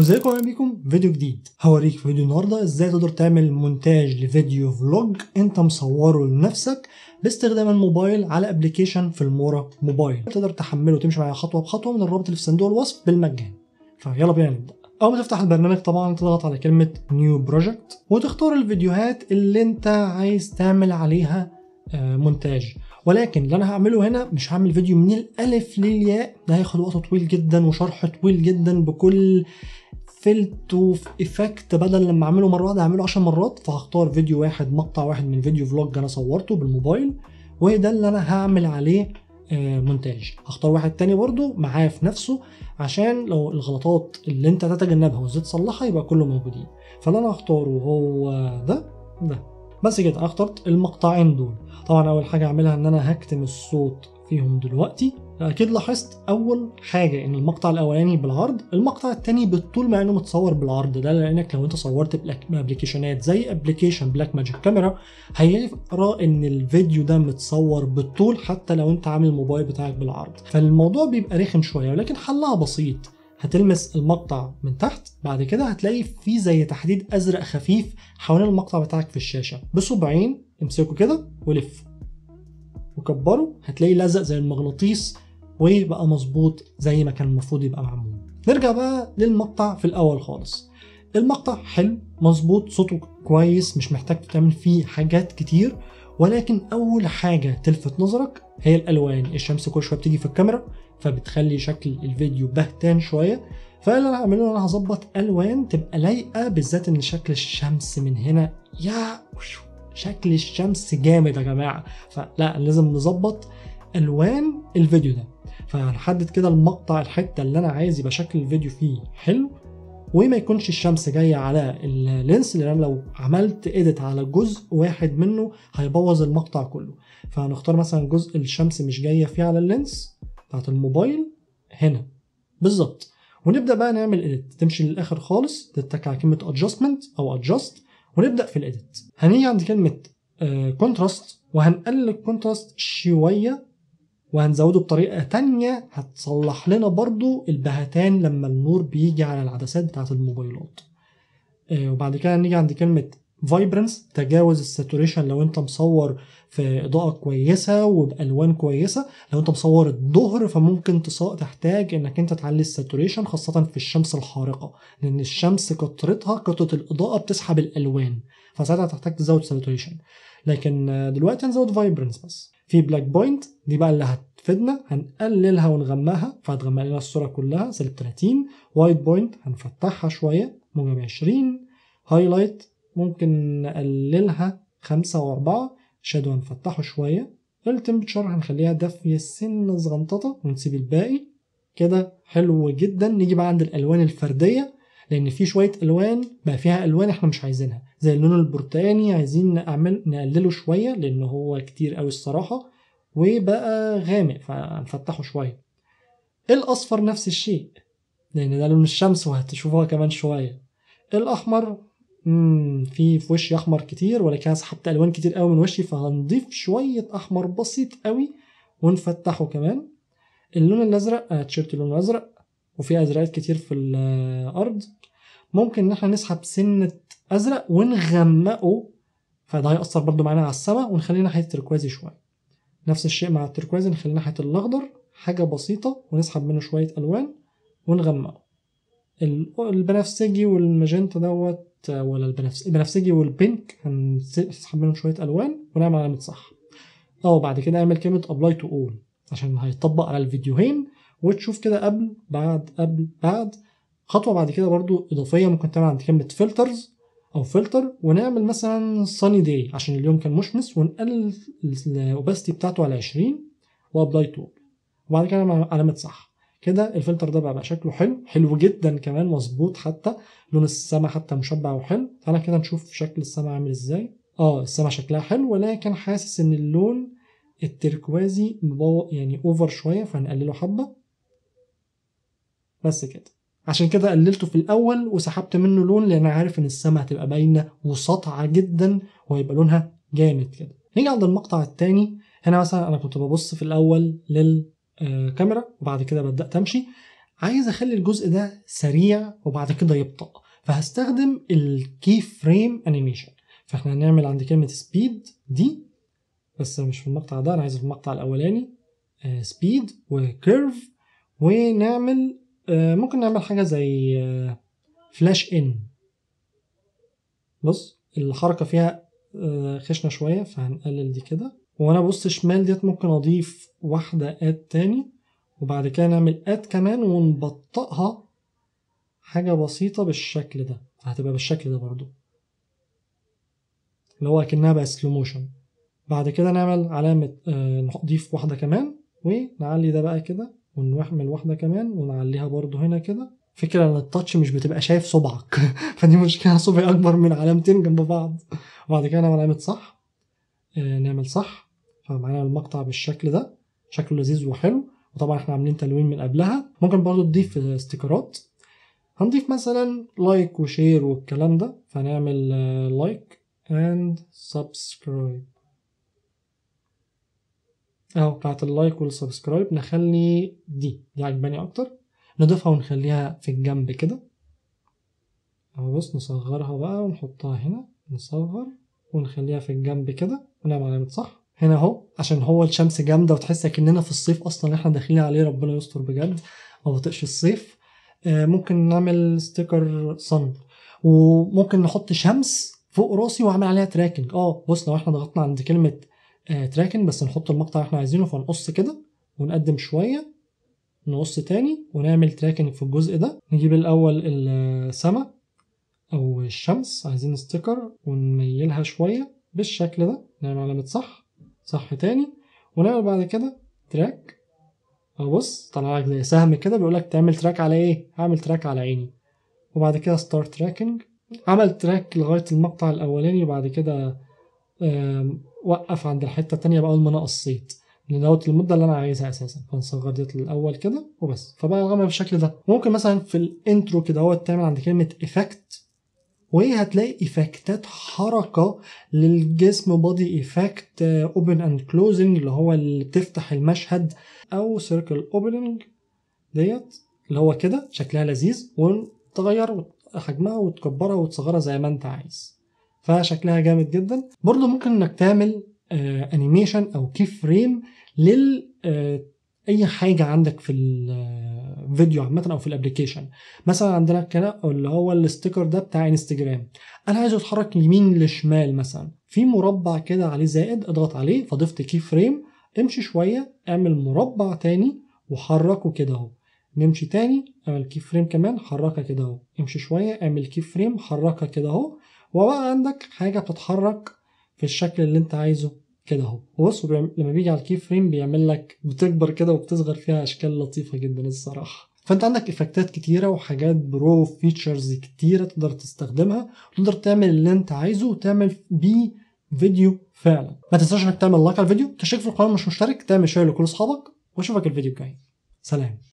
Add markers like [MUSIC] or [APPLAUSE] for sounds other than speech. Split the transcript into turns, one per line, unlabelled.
وازيكم اهلا بيكم فيديو جديد هوريك في فيديو النهارده ازاي تقدر تعمل مونتاج لفيديو فلوج انت مصوره لنفسك باستخدام الموبايل على ابلكيشن في المورا موبايل تقدر تحمله وتمشي معايا خطوه بخطوه من الرابط اللي في صندوق الوصف بالمجان فيلا بينا نبدا اول ما تفتح البرنامج طبعا تضغط على كلمه نيو بروجكت وتختار الفيديوهات اللي انت عايز تعمل عليها آه، مونتاج ولكن اللي انا هعمله هنا مش هعمل فيديو من الالف للياء ده هياخد وقت طويل جدا وشرح طويل جدا بكل قفلته في افكت بدل لما اعمله مره واحده اعمله 10 مرات فهختار فيديو واحد مقطع واحد من فيديو فلوج انا صورته بالموبايل وده اللي انا هعمل عليه آه، مونتاج هختار واحد تاني برده معاه في نفسه عشان لو الغلطات اللي انت تتجنبها وازاي تصلحها يبقى كله موجودين فاللي انا هختاره هو ده ده بس كده انا اخترت المقطعين دول طبعا اول حاجه اعملها ان انا هكتم الصوت فيهم دلوقتي اكيد لاحظت اول حاجه ان المقطع الاولاني بالعرض المقطع الثاني بالطول مع انه متصور بالعرض ده لانك لو انت صورت بابلكيشنات زي ابلكيشن بلاك ماجيك كاميرا هيقرا ان الفيديو ده متصور بالطول حتى لو انت عامل الموبايل بتاعك بالعرض فالموضوع بيبقى رخم شويه ولكن حلها بسيط هتلمس المقطع من تحت بعد كده هتلاقي فيه زي تحديد ازرق خفيف حوالين المقطع بتاعك في الشاشه بصبعين امسكه كده ولف وكبره هتلاقي لزق زي المغناطيس وبقى مظبوط زي ما كان المفروض يبقى معمول نرجع بقى للمقطع في الاول خالص المقطع حلو مظبوط صوته كويس مش محتاج تعمل فيه حاجات كتير ولكن اول حاجه تلفت نظرك هي الالوان الشمس كل شويه بتيجي في الكاميرا فبتخلي شكل الفيديو بهتان شويه فاللي انا هعمله انا هظبط الوان تبقى لايقه بالذات ان شكل الشمس من هنا يا شكل الشمس جامد يا جماعه فلا لازم نظبط الوان الفيديو ده فهنحدد كده المقطع الحته اللي انا عايز يبقى شكل الفيديو فيه حلو وما يكونش الشمس جايه على اللينس لان لو عملت ايديت على جزء واحد منه هيبوظ المقطع كله فهنختار مثلا جزء الشمس مش جايه فيه على اللينس بتاعت الموبايل هنا بالظبط ونبدا بقى نعمل ايديت تمشي للاخر خالص تتك على كلمه ادجستمنت او ادجست ونبدا في الايديت هنيجي عند كلمه كونتراست آه، وهنقلل الكونتراست شويه وهنزوده بطريقة تانية هتصلح لنا برضو البهتان لما النور بيجي على العدسات بتاعة الموبايلات آه، وبعد كده نيجي عند كلمة فايبرنس تجاوز الساتوريشن لو انت مصور في اضاءه كويسه وبالوان كويسه لو انت مصور الظهر فممكن تحتاج انك انت تعلي الساتوريشن خاصه في الشمس الحارقه لان الشمس كترتها كتره الاضاءه بتسحب الالوان فساعتها هتحتاج تزود ساتوريشن لكن دلوقتي هنزود فايبرنس بس في بلاك بوينت دي بقى اللي هتفيدنا هنقللها ونغمقها فهتغمق لنا الصورة كلها سالب 30 وايت بوينت هنفتحها شوية موجب 20 هايلايت ممكن نقللها 5 و4 شادو هنفتحه شوية التمبتشر هنخليها دافية سن صغنططة ونسيب الباقي كده حلو جدا نيجي بقى عند الألوان الفردية لان في شويه الوان بقى فيها الوان احنا مش عايزينها زي اللون البرتقاني عايزين نعمل نقلله شويه لان هو كتير قوي الصراحه وبقى غامق فنفتحه شويه الاصفر نفس الشيء لان ده لون الشمس وهتشوفوها كمان شويه الاحمر امم في في وشي احمر كتير ولكن انا سحبت الوان كتير قوي من وشي فهنضيف شويه احمر بسيط قوي ونفتحه كمان اللون الازرق آه، تيشيرت لونه ازرق وفي ازرقات كتير في الارض ممكن ان احنا نسحب سنه ازرق ونغمقه فده هيأثر برضو معانا على السماء ونخلينا ناحيه التركوازي شويه نفس الشيء مع التركوازي نخلينا ناحيه الاخضر حاجه بسيطه ونسحب منه شويه الوان ونغمقه البنفسجي والماجنتا دوت ولا البنفس... البنفسجي والبينك هنسحب منهم شويه الوان ونعمل علامه صح او بعد كده اعمل كلمه ابلاي تو اول عشان هيطبق على الفيديوهين وتشوف كده قبل بعد قبل بعد خطوه بعد كده برضو اضافيه ممكن تعمل عند كلمه فلترز او فلتر ونعمل مثلا sunny داي عشان اليوم كان مشمس ونقلل الاوباستي بتاعته على 20 وابلاي تو وبعد كده علامه صح كده الفلتر ده بقى, بقى شكله حلو حلو جدا كمان مظبوط حتى لون السما حتى مشبع وحلو تعالى كده نشوف شكل السما عامل ازاي اه السما شكلها حلو ولكن حاسس ان اللون التركوازي يعني اوفر شويه فهنقلله حبه بس كده عشان كده قللته في الاول وسحبت منه لون لان عارف ان السما هتبقى باينه وسطعه جدا وهيبقى لونها جامد كده نيجي عند المقطع الثاني هنا مثلا انا كنت ببص في الاول للكاميرا آه، وبعد كده بدات امشي عايز اخلي الجزء ده سريع وبعد كده يبطأ فهستخدم الكي فريم انيميشن فاحنا هنعمل عند كلمه سبيد دي بس مش في المقطع ده انا عايز في المقطع الاولاني سبيد آه، وكيرف ونعمل آه، ممكن نعمل حاجة زي فلاش آه، ان بص الحركة فيها آه، خشنة شوية فهنقلل دي كده وانا بص شمال ديت ممكن اضيف واحدة اد تاني وبعد كده نعمل اد كمان ونبطئها حاجة بسيطة بالشكل ده فهتبقى بالشكل ده برضو اللي هو اكنها بقى سلو موشن بعد كده نعمل علامة نضيف واحدة كمان ونعلي ده بقى كده ونحمل واحده كمان ونعليها برضو هنا كده فكرة ان التاتش مش بتبقى شايف صبعك [LAUGHS] فدي مشكله صبعي اكبر من علامتين جنب بعض وبعد كده نعمل علامه صح آه، نعمل صح فمعانا المقطع بالشكل ده شكله لذيذ وحلو وطبعا احنا عاملين تلوين من قبلها ممكن برضو تضيف استيكرات هنضيف مثلا لايك وشير والكلام ده فنعمل لايك اند سبسكرايب اهو بتاعت اللايك والسبسكرايب نخلي دي دي عجباني اكتر نضيفها ونخليها في الجنب كده اهو بص نصغرها بقى ونحطها هنا نصغر ونخليها في الجنب كده ونعمل علامة صح هنا اهو عشان هو الشمس جامدة وتحس اكننا في الصيف أصلا احنا داخلين عليه ربنا يستر بجد ما بطقش الصيف آه، ممكن نعمل ستيكر صن وممكن نحط شمس فوق راسي واعمل عليها تراكنج اه بص لو احنا ضغطنا عند كلمة آه، تراكن بس نحط المقطع اللي احنا عايزينه فنقص كده ونقدم شوية نقص تاني ونعمل تراكن في الجزء ده نجيب الأول السما أو الشمس عايزين ستيكر ونميلها شوية بالشكل ده نعمل علامة صح صح تاني ونعمل بعد كده تراك أو بص طلع لك زي سهم كده بيقولك تعمل تراك على إيه؟ هعمل تراك على عيني وبعد كده ستارت تراكنج عمل تراك لغاية المقطع الأولاني وبعد كده وقف عند الحته التانية بقى اول ما انا قصيت لان دوت المده اللي انا عايزها اساسا فنصغر ديت الاول كده وبس فبقى الغمه بالشكل ده ممكن مثلا في الانترو كده هو تعمل عند كلمه ايفكت وهي هتلاقي ايفكتات حركه للجسم بادي ايفكت اوبن اند كلوزنج اللي هو اللي بتفتح المشهد او سيركل اوبننج ديت اللي هو كده شكلها لذيذ وتغير حجمها وتكبرها وتصغرها زي ما انت عايز فشكلها جامد جدا برضو ممكن انك تعمل انيميشن آه، او كي فريم لل آه، اي حاجه عندك في الفيديو آه، عامه او في الابلكيشن مثلا عندنا كده اللي هو الاستيكر ده بتاع انستجرام انا عايزه يتحرك يمين لشمال مثلا في مربع كده عليه زائد اضغط عليه فضفت كي فريم امشي شويه اعمل مربع تاني وحركه كده اهو نمشي تاني اعمل كي فريم كمان حركها كده اهو امشي شويه اعمل كي فريم حركها كده اهو وبقى عندك حاجة بتتحرك في الشكل اللي انت عايزه كده اهو وبص لما بيجي على الكي فريم بيعمل لك بتكبر كده وبتصغر فيها اشكال لطيفة جدا الصراحة فانت عندك افكتات كتيره وحاجات برو فيتشرز كتيره تقدر تستخدمها وتقدر تعمل اللي انت عايزه وتعمل بيه فيديو فعلا ما تنساش انك تعمل لايك على الفيديو تشترك في القناه مش مشترك تعمل شير لكل اصحابك واشوفك الفيديو الجاي سلام